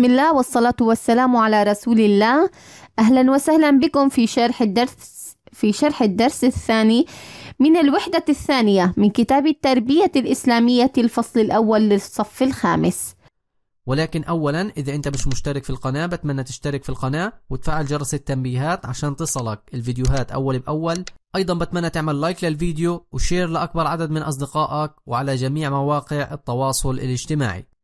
بسم الله والصلاة والسلام على رسول الله أهلا وسهلا بكم في شرح الدرس في شرح الدرس الثاني من الوحدة الثانية من كتاب التربية الإسلامية الفصل الأول للصف الخامس ولكن أولا إذا أنت مش مشترك في القناة بتمنى تشترك في القناة وتفعل جرس التنبيهات عشان تصلك الفيديوهات أول بأول أيضا بتمنى تعمل لايك للفيديو وشير لأكبر عدد من أصدقائك وعلى جميع مواقع التواصل الاجتماعي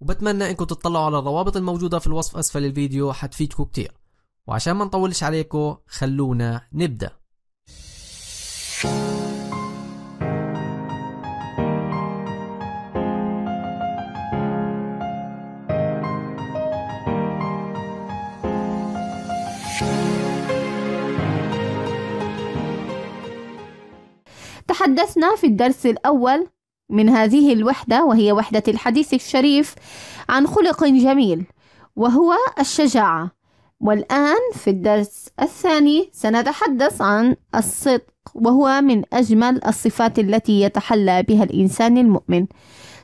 وبتمنى انكم تطلعوا على الروابط الموجودة في الوصف اسفل الفيديو حتفيدكم كتير وعشان ما نطولش عليكم خلونا نبدأ تحدثنا في الدرس الأول من هذه الوحدة وهي وحدة الحديث الشريف عن خلق جميل وهو الشجاعة والآن في الدرس الثاني سنتحدث عن الصدق وهو من أجمل الصفات التي يتحلى بها الإنسان المؤمن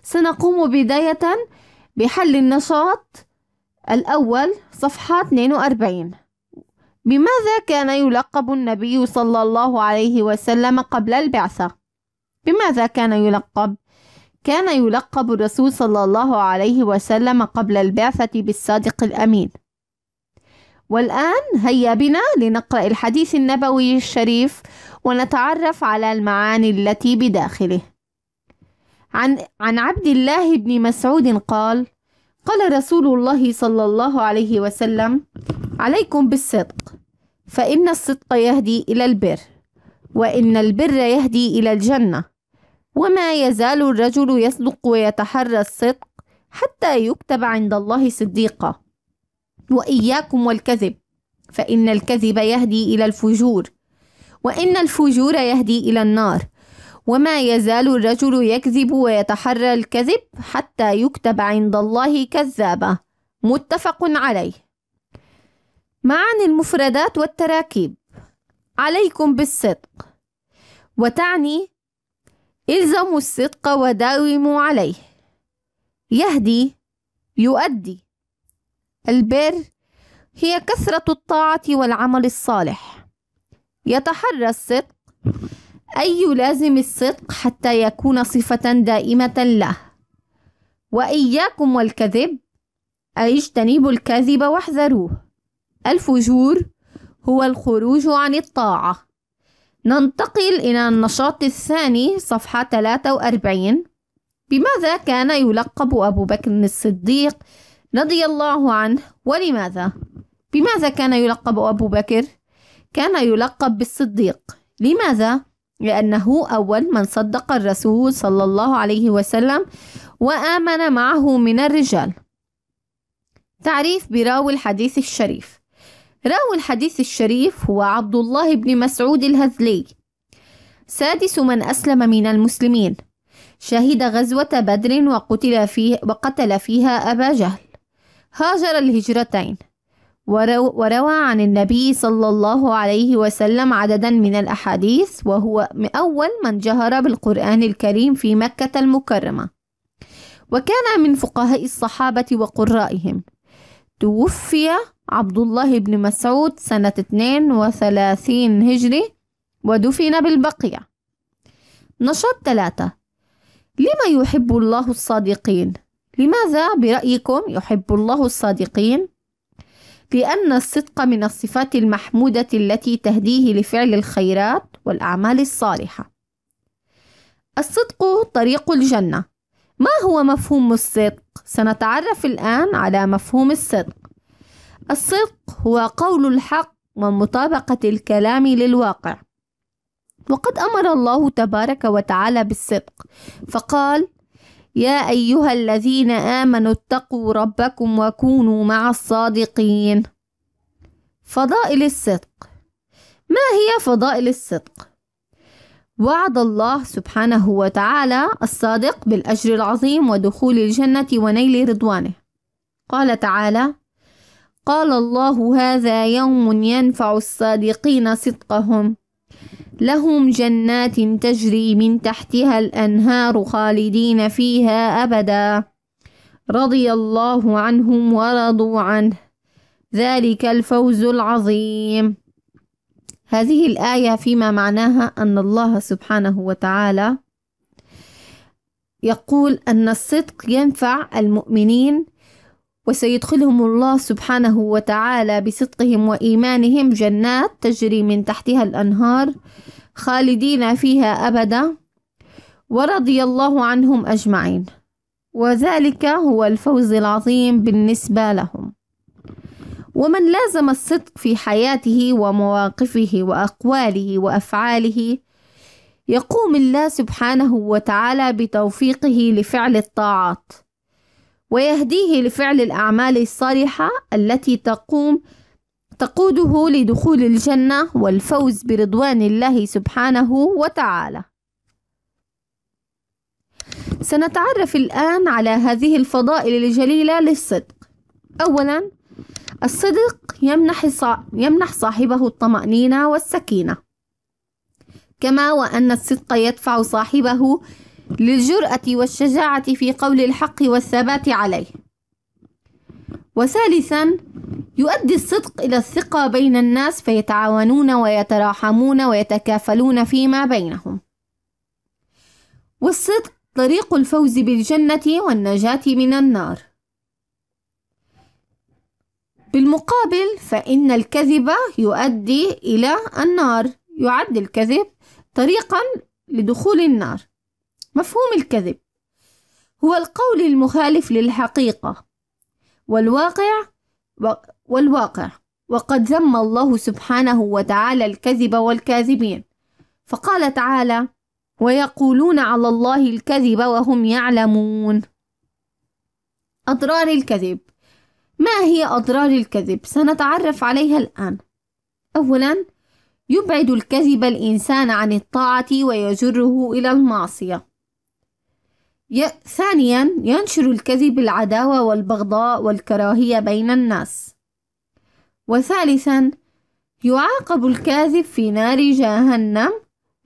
سنقوم بداية بحل النشاط الأول صفحة 42 بماذا كان يلقب النبي صلى الله عليه وسلم قبل البعثة؟ بماذا كان يلقب؟ كان يلقب الرسول صلى الله عليه وسلم قبل البعثة بالصادق الأمين والآن هيا بنا لنقرأ الحديث النبوي الشريف ونتعرف على المعاني التي بداخله عن, عن عبد الله بن مسعود قال قال رسول الله صلى الله عليه وسلم عليكم بالصدق فإن الصدق يهدي إلى البر وإن البر يهدي إلى الجنة وما يزال الرجل يصدق ويتحرى الصدق حتى يكتب عند الله صديقا واياكم والكذب فان الكذب يهدي الى الفجور وان الفجور يهدي الى النار وما يزال الرجل يكذب ويتحرى الكذب حتى يكتب عند الله كذابه متفق عليه معا المفردات والتراكيب عليكم بالصدق وتعني إلزموا الصدق وداوموا عليه يهدي يؤدي البر هي كثرة الطاعة والعمل الصالح يتحرى الصدق أي يلازم الصدق حتى يكون صفة دائمة له وإياكم والكذب أي اجتنبوا الكذب واحذروه الفجور هو الخروج عن الطاعة ننتقل إلى النشاط الثاني صفحة 43 بماذا كان يلقب أبو بكر الصديق رضي الله عنه ولماذا؟ بماذا كان يلقب أبو بكر؟ كان يلقب بالصديق لماذا؟ لأنه أول من صدق الرسول صلى الله عليه وسلم وآمن معه من الرجال تعريف براوي الحديث الشريف راوي الحديث الشريف هو عبد الله بن مسعود الهذلي سادس من أسلم من المسلمين شهد غزوة بدر وقتل, فيه وقتل فيها أبا جهل هاجر الهجرتين وروى عن النبي صلى الله عليه وسلم عددا من الأحاديث وهو أول من جهر بالقرآن الكريم في مكة المكرمة وكان من فقهاء الصحابة وقرائهم توفي عبد الله بن مسعود سنة 32 هجري ودفن بالبقيع نشاط ثلاثة لما يحب الله الصادقين؟ لماذا برأيكم يحب الله الصادقين؟ لأن الصدق من الصفات المحمودة التي تهديه لفعل الخيرات والأعمال الصالحة. الصدق طريق الجنة. ما هو مفهوم الصدق؟ سنتعرف الآن على مفهوم الصدق. الصدق هو قول الحق ومطابقة الكلام للواقع وقد أمر الله تبارك وتعالى بالصدق فقال يا أيها الذين آمنوا اتقوا ربكم وكونوا مع الصادقين فضائل الصدق ما هي فضائل الصدق؟ وعد الله سبحانه وتعالى الصادق بالأجر العظيم ودخول الجنة ونيل رضوانه قال تعالى قال الله هذا يوم ينفع الصادقين صدقهم لهم جنات تجري من تحتها الأنهار خالدين فيها أبدا رضي الله عنهم ورضوا عنه ذلك الفوز العظيم هذه الآية فيما معناها أن الله سبحانه وتعالى يقول أن الصدق ينفع المؤمنين وسيدخلهم الله سبحانه وتعالى بصدقهم وإيمانهم جنات تجري من تحتها الأنهار خالدين فيها أبدا ورضي الله عنهم أجمعين وذلك هو الفوز العظيم بالنسبة لهم ومن لازم الصدق في حياته ومواقفه وأقواله وأفعاله يقوم الله سبحانه وتعالى بتوفيقه لفعل الطاعات ويهديه لفعل الأعمال الصالحة التي تقوم تقوده لدخول الجنة والفوز برضوان الله سبحانه وتعالى. سنتعرف الآن على هذه الفضائل الجليلة للصدق. أولاً الصدق يمنح, يمنح صاحبه الطمأنينة والسكينة كما وأن الصدق يدفع صاحبه للجرأة والشجاعة في قول الحق والثبات عليه وثالثا يؤدي الصدق إلى الثقة بين الناس فيتعاونون ويتراحمون ويتكافلون فيما بينهم والصدق طريق الفوز بالجنة والنجاة من النار بالمقابل فإن الكذب يؤدي إلى النار يعد الكذب طريقا لدخول النار مفهوم الكذب هو القول المخالف للحقيقة والواقع والواقع وقد ذم الله سبحانه وتعالى الكذب والكاذبين فقال تعالى ويقولون على الله الكذب وهم يعلمون أضرار الكذب ما هي أضرار الكذب؟ سنتعرف عليها الآن أولا يبعد الكذب الإنسان عن الطاعة ويجره إلى المعصية ثانيا ينشر الكذب العداوة والبغضاء والكراهية بين الناس وثالثا يعاقب الكاذب في نار جهنم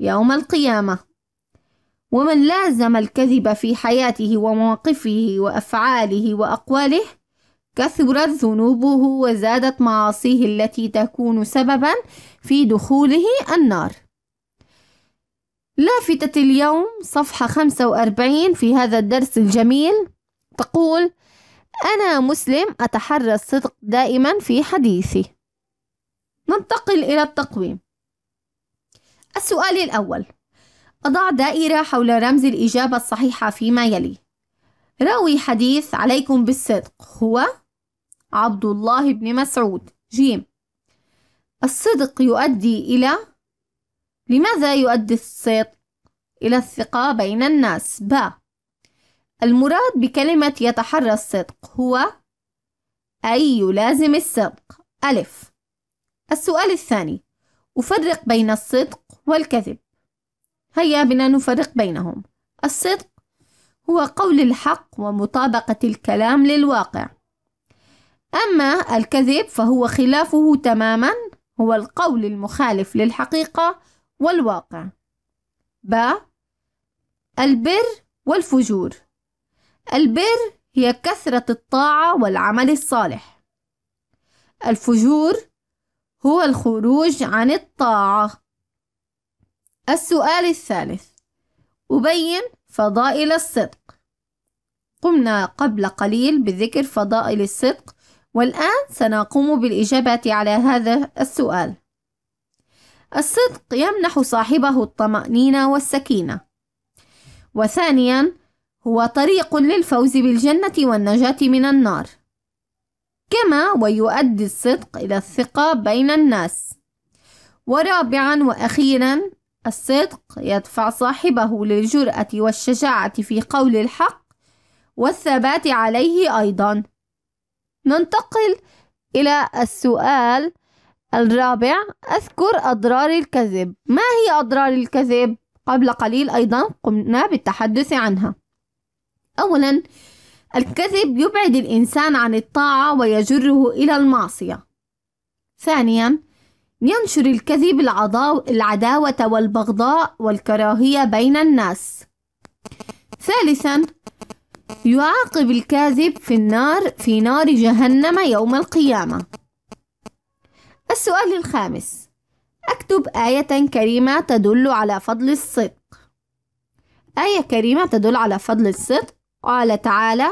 يوم القيامة ومن لازم الكذب في حياته ومواقفه وأفعاله وأقواله كثرت ذنوبه وزادت معاصيه التي تكون سببا في دخوله النار لافتة اليوم صفحة 45 في هذا الدرس الجميل تقول أنا مسلم أتحرى الصدق دائما في حديثي ننتقل إلى التقويم السؤال الأول أضع دائرة حول رمز الإجابة الصحيحة فيما يلي راوي حديث عليكم بالصدق هو عبد الله بن مسعود جيم الصدق يؤدي إلى لماذا يؤدي الصيت إلى الثقة بين الناس؟ ب المراد بكلمة يتحرى الصدق هو أي يلازم الصدق ألف السؤال الثاني أفرق بين الصدق والكذب هيا بنا نفرق بينهم الصدق هو قول الحق ومطابقة الكلام للواقع أما الكذب فهو خلافه تماما هو القول المخالف للحقيقة والواقع ب البر والفجور البر هي كثرة الطاعة والعمل الصالح الفجور هو الخروج عن الطاعة السؤال الثالث أبين فضائل الصدق قمنا قبل قليل بذكر فضائل الصدق والآن سنقوم بالإجابة على هذا السؤال الصدق يمنح صاحبه الطمأنينة والسكينة. وثانيًا، هو طريق للفوز بالجنة والنجاة من النار. كما ويؤدي الصدق إلى الثقة بين الناس. ورابعًا وأخيرًا، الصدق يدفع صاحبه للجرأة والشجاعة في قول الحق والثبات عليه أيضًا. ننتقل إلى السؤال الرابع أذكر أضرار الكذب ما هي أضرار الكذب؟ قبل قليل أيضا قمنا بالتحدث عنها أولا الكذب يبعد الإنسان عن الطاعة ويجره إلى المعصية ثانيا ينشر الكذب العداوة والبغضاء والكراهية بين الناس ثالثا يعاقب الكاذب في النار في نار جهنم يوم القيامة السؤال الخامس أكتب آية كريمة تدل على فضل الصدق آية كريمة تدل على فضل الصدق قال تعالى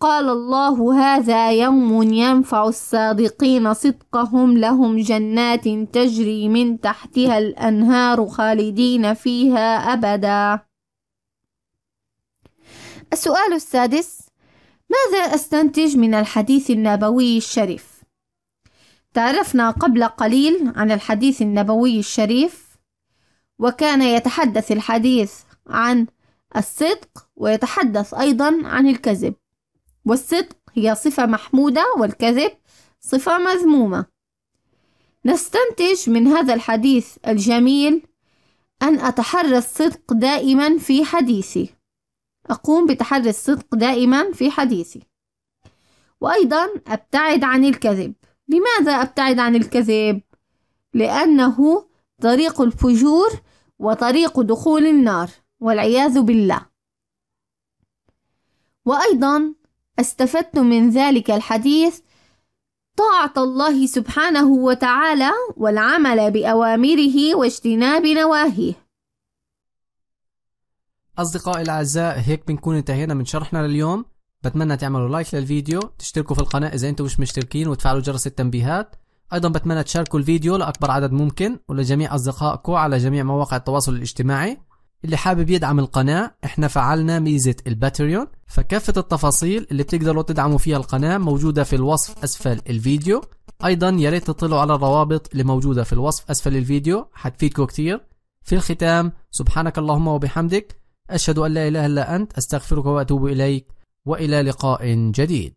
قال الله هذا يوم ينفع الصادقين صدقهم لهم جنات تجري من تحتها الأنهار خالدين فيها أبدا السؤال السادس ماذا أستنتج من الحديث النبوي الشريف؟ تعرفنا قبل قليل عن الحديث النبوي الشريف وكان يتحدث الحديث عن الصدق ويتحدث أيضا عن الكذب والصدق هي صفة محمودة والكذب صفة مذمومة نستنتج من هذا الحديث الجميل أن أتحرى الصدق دائما في حديثي أقوم بتحري الصدق دائما في حديثي وأيضا أبتعد عن الكذب لماذا أبتعد عن الكذب؟ لأنه طريق الفجور وطريق دخول النار والعياذ بالله وأيضا استفدت من ذلك الحديث طاعة الله سبحانه وتعالى والعمل بأوامره واجتناب نواهيه أصدقائي الأعزاء هيك بنكون انتهينا من شرحنا لليوم بتمنى تعملوا لايك للفيديو تشتركوا في القناة إذا أنتم مش مشتركين وتفعلوا جرس التنبيهات أيضا بتمنى تشاركوا الفيديو لأكبر عدد ممكن ولجميع أصدقائكم على جميع مواقع التواصل الاجتماعي اللي حابب يدعم القناة احنا فعلنا ميزة الباتريون فكافة التفاصيل اللي بتقدروا تدعموا فيها القناة موجودة في الوصف أسفل الفيديو أيضا يا ريت تطلعوا على الروابط اللي موجودة في الوصف أسفل الفيديو حتفيدكم كتير في الختام سبحانك اللهم وبحمدك أشهد أن لا إله إلا أنت أستغفرك وأتوب إليك والى لقاء جديد